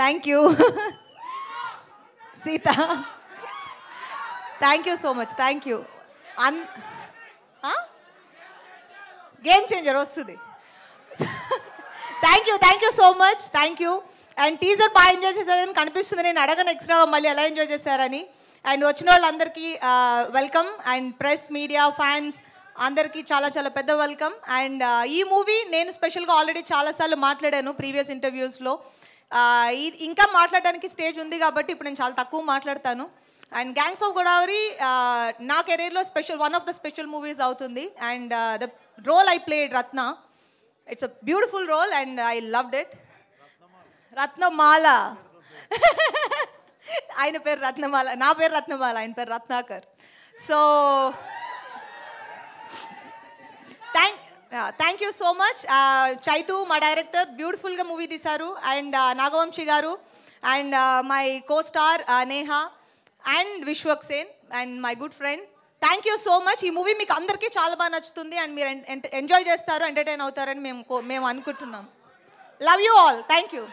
thank you Sita thank you so much thank you అన్ game changer వస్తుంది thank you thank you so much thank you and teaser బాగా enjoy చేశారని కనిపిస్తుంది నేను అడగను ఎక్స్ట్రా మళ్ళీ ఎలా ఎంజాయ్ చేశారని అండ్ వచ్చిన వాళ్ళందరికీ welcome and press media fans అందరికీ చాలా చాలా పెద్ద వెల్కమ్ అండ్ ఈ మూవీ నేను స్పెషల్గా ఆల్రెడీ చాలాసార్లు మాట్లాడాను ప్రీవియస్ ఇంటర్వ్యూస్లో ఇంకా మాట్లాడడానికి స్టేజ్ ఉంది కాబట్టి ఇప్పుడు నేను చాలా తక్కువ మాట్లాడతాను అండ్ గ్యాంగ్స్ ఆఫ్ గోదావరి నా కెరీర్లో special one of the special movies అవుతుంది and the role I played Ratna it's a beautiful role and I loved it Ratnamala ఆయన పేరు రత్నమాల నా పేరు రత్నమాల ఆయన పేరు Ratnakar so thank you so much Chaitu మా డైరెక్టర్ బ్యూటిఫుల్గా మూవీ తీశారు and Nagavamsi uh, garu and my co star Neha and Vishwak Sen and my good friend thank you so much ఈ మూవీ మీకు అందరికీ చాలా బాగా నచ్చుతుంది అండ్ మీరు ఎంజాయ్ చేస్తారు ఎంటర్టైన్ అవుతారని మేము మేము అనుకుంటున్నాం love you all thank you